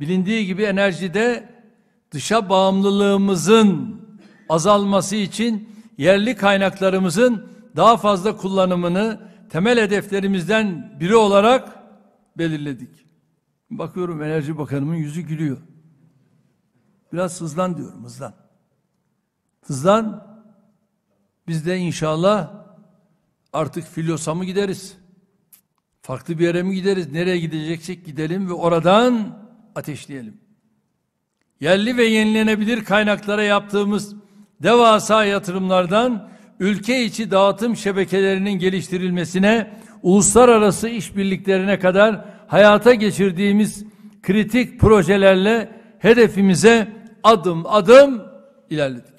Bilindiği gibi enerjide dışa bağımlılığımızın azalması için yerli kaynaklarımızın daha fazla kullanımını temel hedeflerimizden biri olarak belirledik. Bakıyorum Enerji Bakanımın yüzü gülüyor. Biraz hızlan diyorum hızlan. Hızlan. Biz de inşallah artık filosa mı gideriz? Farklı bir yere mi gideriz? Nereye gideceksek gidelim ve oradan ateşleyelim. Yerli ve yenilenebilir kaynaklara yaptığımız devasa yatırımlardan ülke içi dağıtım şebekelerinin geliştirilmesine, uluslararası işbirliklerine kadar hayata geçirdiğimiz kritik projelerle hedefimize adım adım ilerledik.